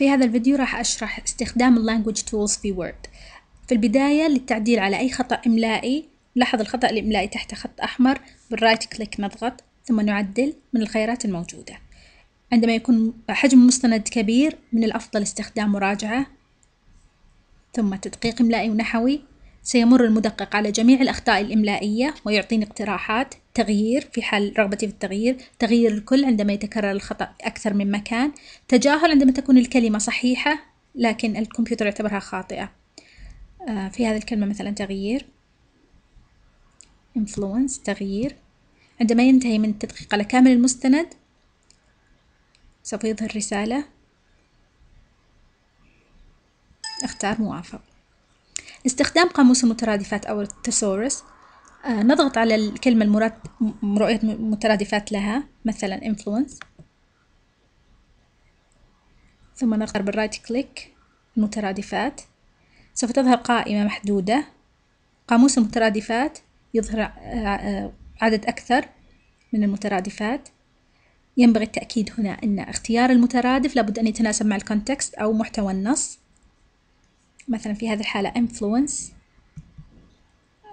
في هذا الفيديو راح أشرح استخدام Language Tools في وورد في البداية للتعديل على أي خطأ إملائي لاحظ الخطأ الإملائي تحت خط أحمر بالرايت كليك نضغط ثم نعدل من الخيارات الموجودة عندما يكون حجم المستند كبير من الأفضل استخدام مراجعة ثم تدقيق إملائي ونحوي سيمر المدقق على جميع الأخطاء الإملائية ويعطيني اقتراحات تغيير في حال رغبتي في التغيير تغيير الكل عندما يتكرر الخطأ أكثر من مكان تجاهل عندما تكون الكلمة صحيحة لكن الكمبيوتر يعتبرها خاطئة آه، في هذه الكلمة مثلا تغيير influence تغيير عندما ينتهي من التدقيق على كامل المستند سوف يظهر رسالة اختار موافق استخدام قاموس المترادفات أو التسورس آه نضغط على الكلمة المراد رؤية مترادفات لها مثلا influence ثم نختار بالرايت كليك المترادفات سوف تظهر قائمة محدودة قاموس المترادفات يظهر آه، آه، عدد أكثر من المترادفات ينبغي التأكيد هنا أن اختيار المترادف لابد أن يتناسب مع الكونتكست أو محتوى النص مثلا في هذه الحالة influence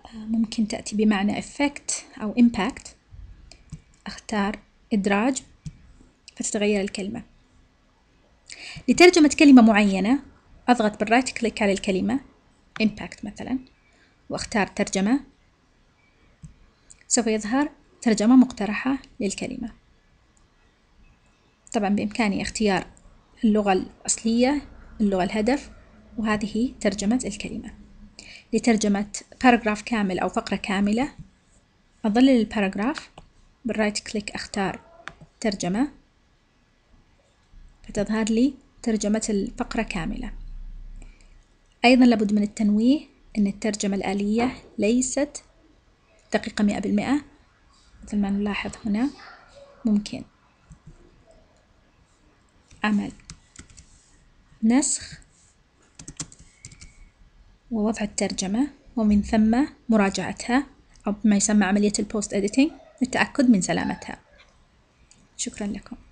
آه، ممكن تأتي بمعنى effect أو impact أختار إدراج فتتغير الكلمة لترجمة كلمة معينة أضغط بالرايت كليك على الكلمة impact مثلا وأختار ترجمة سوف يظهر ترجمة مقترحة للكلمة طبعا بإمكاني اختيار اللغة الأصلية اللغة الهدف وهذه ترجمة الكلمة لترجمة paragraph كامل أو فقرة كاملة أظلل الباراجراف بالرايت كليك أختار ترجمة فتظهر لي ترجمة الفقرة كاملة أيضا لابد من التنويه أن الترجمة الآلية ليست دقيقة مئة بالمئة مثل ما نلاحظ هنا ممكن عمل نسخ ووضع الترجمة ومن ثم مراجعتها أو ما يسمى عملية البوست editing للتأكد من سلامتها شكرا لكم